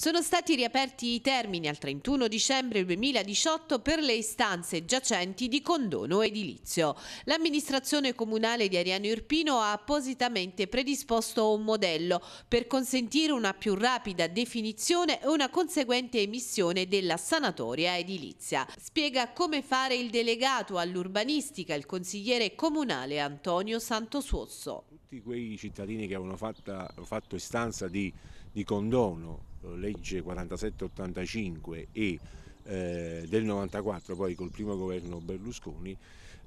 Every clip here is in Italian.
Sono stati riaperti i termini al 31 dicembre 2018 per le istanze giacenti di condono edilizio. L'amministrazione comunale di Ariano Irpino ha appositamente predisposto un modello per consentire una più rapida definizione e una conseguente emissione della sanatoria edilizia. Spiega come fare il delegato all'urbanistica, il consigliere comunale Antonio Santosuosso. Tutti quei cittadini che avevano fatto, fatto istanza di, di condono eh, legge 4785 e eh, del 94 poi col primo governo Berlusconi,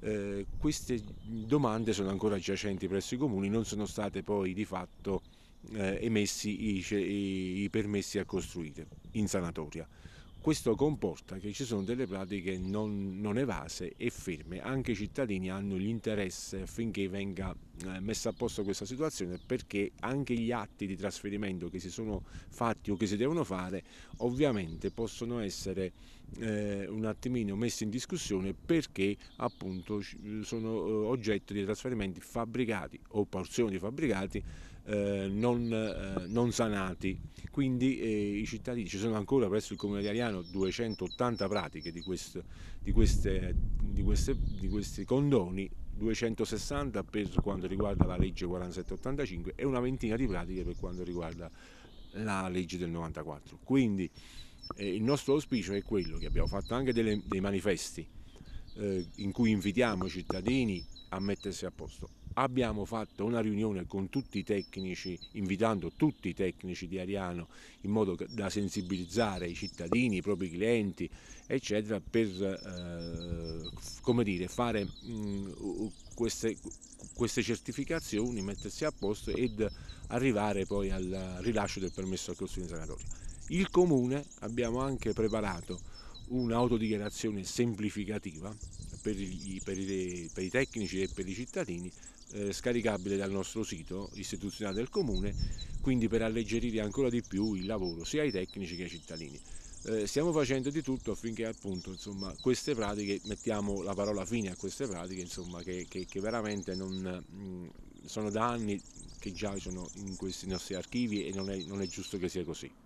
eh, queste domande sono ancora giacenti presso i comuni, non sono state poi di fatto eh, emessi i, i, i permessi a costruire in sanatoria. Questo comporta che ci sono delle pratiche non, non evase e ferme, anche i cittadini hanno l'interesse affinché venga eh, messa a posto questa situazione perché anche gli atti di trasferimento che si sono fatti o che si devono fare ovviamente possono essere eh, un attimino messi in discussione perché appunto sono eh, oggetto di trasferimenti fabbricati o porzioni fabbricati eh, non, eh, non, sanati. Quindi eh, i cittadini, ci sono ancora presso il Comune italiano 280 pratiche di, questo, di, queste, di, queste, di questi condoni 260 per quanto riguarda la legge 4785 e una ventina di pratiche per quanto riguarda la legge del 94. Quindi eh, il nostro auspicio è quello che abbiamo fatto anche delle, dei manifesti eh, in cui invitiamo i cittadini a mettersi a posto abbiamo fatto una riunione con tutti i tecnici, invitando tutti i tecnici di Ariano in modo da sensibilizzare i cittadini, i propri clienti, eccetera, per eh, dire, fare mh, mm, queste, queste, certificazioni, mettersi a posto ed arrivare poi al rilascio del permesso al costruzione sanatoria. Il comune abbiamo anche preparato un'autodichiarazione semplificativa per i, per, i, per i, tecnici e per i cittadini eh, scaricabile dal nostro sito istituzionale del comune, quindi per alleggerire ancora di più il lavoro sia ai tecnici che ai cittadini. Eh, stiamo facendo di tutto affinché appunto insomma, queste pratiche, mettiamo la parola fine a queste pratiche insomma, che, che, che, veramente non, mh, mm, sono da anni che già sono in questi nostri archivi e non è, non è giusto che sia così.